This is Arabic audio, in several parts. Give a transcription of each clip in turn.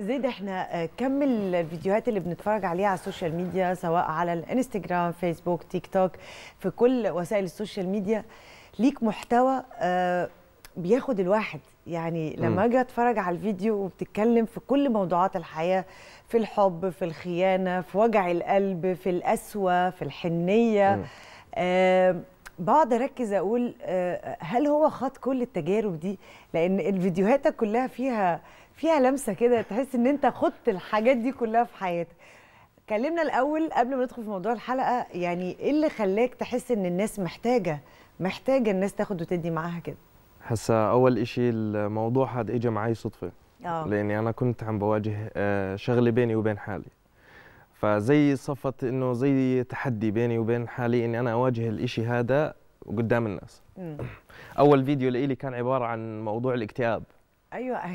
زيد احنا آه، كم الفيديوهات اللي بنتفرج عليها على السوشيال ميديا سواء على الانستجرام فيسبوك تيك توك في كل وسائل السوشيال ميديا ليك محتوى آه، بياخد الواحد يعني لما اجي اتفرج على الفيديو وبتتكلم في كل موضوعات الحياه في الحب في الخيانه في وجع القلب في القسوه في الحنيه بعض آه، بقعد اركز اقول هل هو خاض كل التجارب دي لان الفيديوهات كلها فيها فيها لمسه كده تحس ان انت خدت الحاجات دي كلها في حياتك كلمنا الاول قبل ما ندخل في موضوع الحلقه يعني ايه اللي خلاك تحس ان الناس محتاجه محتاجه الناس تاخد وتدي معاها كده هسا اول إشي الموضوع هذا اجى معي صدفه أوه. لاني انا كنت عم بواجه آه، شغله بيني وبين حالي فزي صفت انه زي تحدي بيني وبين حالي اني انا اواجه الإشي هذا قدام الناس م. اول فيديو لي كان عباره عن موضوع الاكتئاب ايوه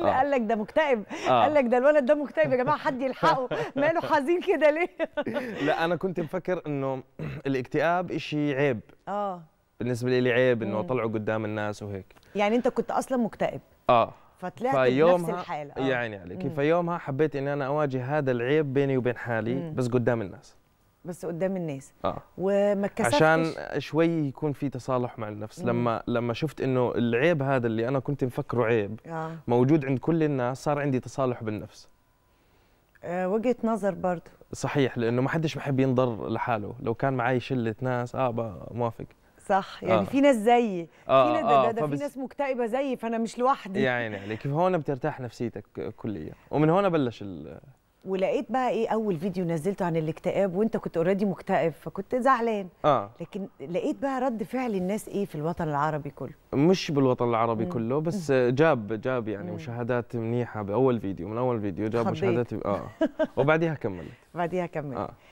آه. قال لك ده مكتئب آه. قال لك ده الولد ده مكتئب يا جماعه حد يلحقه ماله حزين كده ليه لا انا كنت مفكر انه الاكتئاب شيء عيب اه بالنسبه لي عيب انه اطلعه قدام الناس وهيك يعني انت كنت اصلا مكتئب اه فطلعت بنفس الحاله آه. يعني عليك فيومها حبيت اني انا اواجه هذا العيب بيني وبين حالي مم. بس قدام الناس بس قدام الناس آه. وما اتكسفتش عشان شوي يكون في تصالح مع النفس مم. لما لما شفت انه العيب هذا اللي انا كنت مفكره عيب آه. موجود عند كل الناس صار عندي تصالح بالنفس آه وجهه نظر برضه صحيح لانه ما حدش بحب ينضر لحاله لو كان معي شله ناس اه موافق صح يعني آه. في ناس زيي آه في ناس آه ده, ده, ده فبس... في ناس مكتئبه زيي فانا مش لوحدي يا عيني عليك هون بترتاح نفسيتك كليا ومن هون بلش ال ولقيت بقى ايه اول فيديو نزلته عن الاكتئاب وانت كنت اوريدي مكتئب فكنت زعلان آه. لكن لقيت بقى رد فعل الناس ايه في الوطن العربي كله مش بالوطن العربي مم. كله بس جاب جاب يعني مم. مشاهدات منيحه باول فيديو من اول فيديو جاب خضيت. مشاهدات اه وبعديها كملت بعديها كملت آه.